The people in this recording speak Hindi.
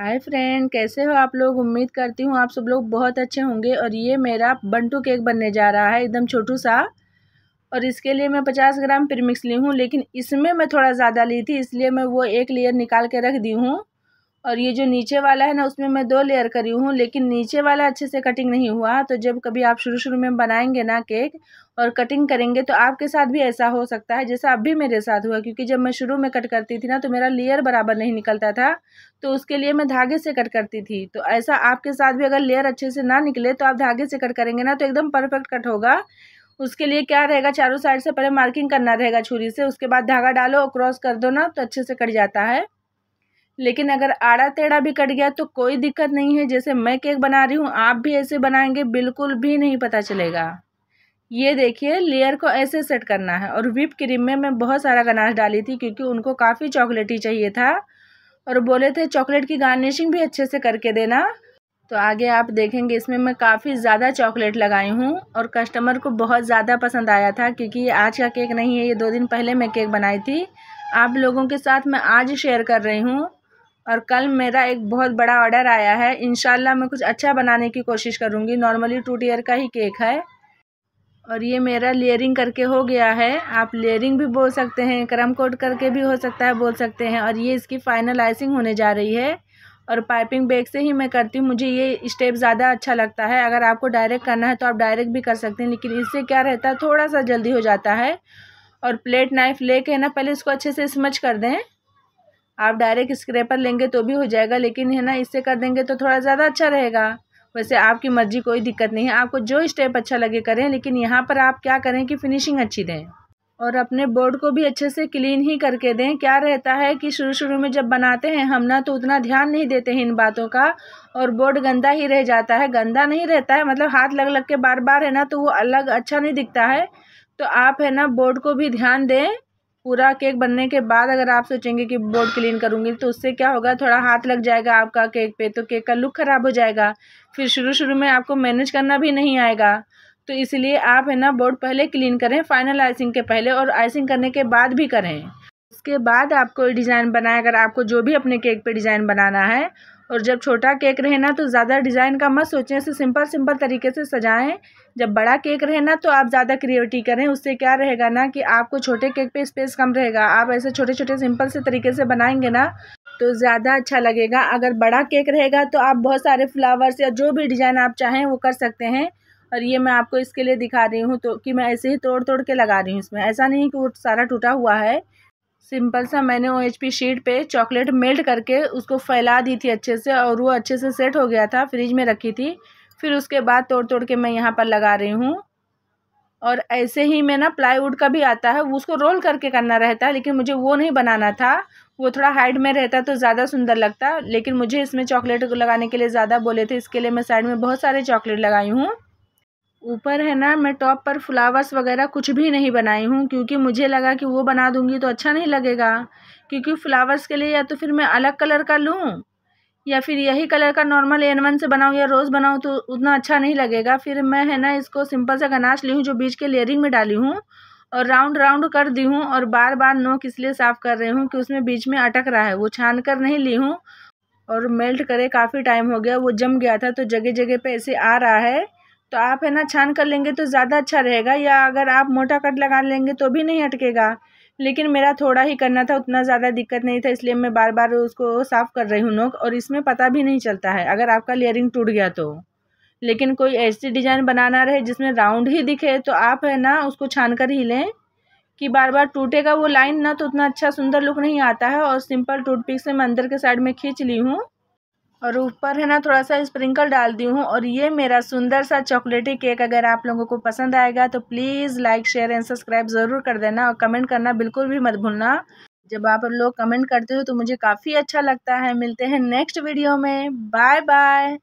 हाय फ्रेंड कैसे हो आप लोग उम्मीद करती हूँ आप सब लोग बहुत अच्छे होंगे और ये मेरा बंटू केक बनने जा रहा है एकदम छोटू सा और इसके लिए मैं पचास ग्राम प्रमिक्स ली हूँ लेकिन इसमें मैं थोड़ा ज़्यादा ली थी इसलिए मैं वो एक लेयर निकाल के रख दी हूँ और ये जो नीचे वाला है ना उसमें मैं दो लेयर करी हूँ लेकिन नीचे वाला अच्छे से कटिंग नहीं हुआ तो जब कभी आप शुरू शुरू में बनाएंगे ना केक और कटिंग करेंगे तो आपके साथ भी ऐसा हो सकता है जैसा अब भी मेरे साथ हुआ क्योंकि जब मैं शुरू में कट करती थी ना तो मेरा लेयर बराबर नहीं निकलता था तो उसके लिए मैं धागे से कट करती थी तो ऐसा आपके साथ भी अगर लेयर अच्छे से ना निकले तो आप धागे से कट करेंगे ना तो एकदम परफेक्ट कट होगा उसके लिए क्या रहेगा चारों साइड से पहले मार्किंग करना रहेगा छुरी से उसके बाद धागा डालो और क्रॉस कर दो ना तो अच्छे से कट जाता है लेकिन अगर आड़ा टेढ़ा भी कट गया तो कोई दिक्कत नहीं है जैसे मैं केक बना रही हूँ आप भी ऐसे बनाएंगे बिल्कुल भी नहीं पता चलेगा ये देखिए लेयर को ऐसे सेट करना है और विप क्रीम में मैं बहुत सारा गनाश डाली थी क्योंकि उनको काफ़ी चॉकलेट ही चाहिए था और बोले थे चॉकलेट की गार्निशिंग भी अच्छे से करके देना तो आगे आप देखेंगे इसमें मैं काफ़ी ज़्यादा चॉकलेट लगाई हूँ और कस्टमर को बहुत ज़्यादा पसंद आया था क्योंकि ये आज का केक नहीं है ये दो दिन पहले मैं केक बनाई थी आप लोगों के साथ मैं आज शेयर कर रही हूँ और कल मेरा एक बहुत बड़ा ऑर्डर आया है इन मैं कुछ अच्छा बनाने की कोशिश करूँगी नॉर्मली टू टीयर का ही केक है और ये मेरा लेयरिंग करके हो गया है आप लेयरिंग भी बोल सकते हैं क्रम कोट करके भी हो सकता है बोल सकते हैं और ये इसकी फाइनल आइसिंग होने जा रही है और पाइपिंग बैग से ही मैं करती हूँ मुझे ये स्टेप ज़्यादा अच्छा लगता है अगर आपको डायरेक्ट करना है तो आप डायरेक्ट भी कर सकते हैं लेकिन इससे क्या रहता है थोड़ा सा जल्दी हो जाता है और प्लेट नाइफ ले ना पहले इसको अच्छे से स्मच कर दें आप डायरेक्ट स्क्रैपर लेंगे तो भी हो जाएगा लेकिन है ना इससे कर देंगे तो थोड़ा ज़्यादा अच्छा रहेगा वैसे आपकी मर्जी कोई दिक्कत नहीं है आपको जो स्टेप अच्छा लगे करें लेकिन यहाँ पर आप क्या करें कि फिनिशिंग अच्छी दें और अपने बोर्ड को भी अच्छे से क्लीन ही करके दें क्या रहता है कि शुरू शुरू में जब बनाते हैं हम ना तो उतना ध्यान नहीं देते हैं इन बातों का और बोर्ड गंदा ही रह जाता है गंदा नहीं रहता है मतलब हाथ लग लग के बार बार है ना तो वो अलग अच्छा नहीं दिखता है तो आप है ना बोर्ड को भी ध्यान दें पूरा केक बनने के बाद अगर आप सोचेंगे कि बोर्ड क्लीन करूँगी तो उससे क्या होगा थोड़ा हाथ लग जाएगा आपका केक पे तो केक का लुक ख़राब हो जाएगा फिर शुरू शुरू में आपको मैनेज करना भी नहीं आएगा तो इसलिए आप है ना बोर्ड पहले क्लीन करें फाइनल आइसिंग के पहले और आइसिंग करने के बाद भी करें उसके बाद आपको डिज़ाइन बनाए अगर आपको जो भी अपने केक पर डिज़ाइन बनाना है और जब छोटा केक रहे ना तो ज़्यादा डिज़ाइन का मत सोचें इसे सिंपल सिंपल तरीके से सजाएं जब बड़ा केक रहे ना तो आप ज़्यादा क्रिएटिव करें उससे क्या रहेगा ना कि आपको छोटे केक पे स्पेस कम रहेगा आप ऐसे छोटे छोटे सिंपल से तरीके से बनाएंगे ना तो ज़्यादा अच्छा लगेगा अगर बड़ा केक रहेगा तो आप बहुत सारे फ्लावर्स या जो भी डिज़ाइन आप चाहें वो कर सकते हैं और ये मैं आपको इसके लिए दिखा रही हूँ तो कि मैं ऐसे ही तोड़ तोड़ के लगा रही हूँ इसमें ऐसा नहीं कि वो सारा टूटा हुआ है सिंपल सा मैंने ओ एच पी शीट पर चॉकलेट मेल्ट करके उसको फैला दी थी अच्छे से और वो अच्छे से सेट हो गया था फ्रिज में रखी थी फिर उसके बाद तोड़ तोड़ के मैं यहाँ पर लगा रही हूँ और ऐसे ही मैं ना प्लाईवुड का भी आता है उसको रोल करके करना रहता है लेकिन मुझे वो नहीं बनाना था वो थोड़ा हाइट में रहता तो ज़्यादा सुंदर लगता लेकिन मुझे इसमें चॉकलेट लगाने के लिए ज़्यादा बोले थे इसके लिए मैं साइड में बहुत सारे चॉकलेट लगाई हूँ ऊपर है ना मैं टॉप पर फ्लावर्स वगैरह कुछ भी नहीं बनाई हूँ क्योंकि मुझे लगा कि वो बना दूँगी तो अच्छा नहीं लगेगा क्योंकि फ्लावर्स के लिए या तो फिर मैं अलग कलर का लूँ या फिर यही कलर का नॉर्मल एन वन से बनाऊँ या रोज़ बनाऊँ तो उतना अच्छा नहीं लगेगा फिर मैं है ना इसको सिंपल सा गनाश ली हूँ जो बीच के लेयरिंग में डाली हूँ और राउंड राउंड कर दी हूँ और बार बार नोक इसलिए साफ़ कर रही हूँ कि उसमें बीच में अटक रहा है वो छान कर नहीं ली हूँ और मेल्ट करे काफ़ी टाइम हो गया वो जम गया था तो जगह जगह पर ऐसे आ रहा है तो आप है ना छान कर लेंगे तो ज़्यादा अच्छा रहेगा या अगर आप मोटा कट लगा लेंगे तो भी नहीं अटकेगा लेकिन मेरा थोड़ा ही करना था उतना ज़्यादा दिक्कत नहीं था इसलिए मैं बार बार उसको साफ़ कर रही हूँ नोक और इसमें पता भी नहीं चलता है अगर आपका लेयरिंग टूट गया तो लेकिन कोई ऐसी डिज़ाइन बनाना रहे जिसमें राउंड ही दिखे तो आप है ना उसको छान कर ही लें कि बार बार टूटेगा वो लाइन ना तो उतना अच्छा सुंदर लुक नहीं आता है और सिंपल टूथपिक से मैं अंदर के साइड में खींच ली हूँ और ऊपर है ना थोड़ा सा स्प्रिंकल डाल दी हूँ और ये मेरा सुंदर सा चॉकलेटी केक अगर आप लोगों को पसंद आएगा तो please like share and subscribe ज़रूर कर देना और कमेंट करना बिल्कुल भी मत भूलना जब आप लोग कमेंट करते हो तो मुझे काफ़ी अच्छा लगता है मिलते हैं नेक्स्ट वीडियो में बाय बाय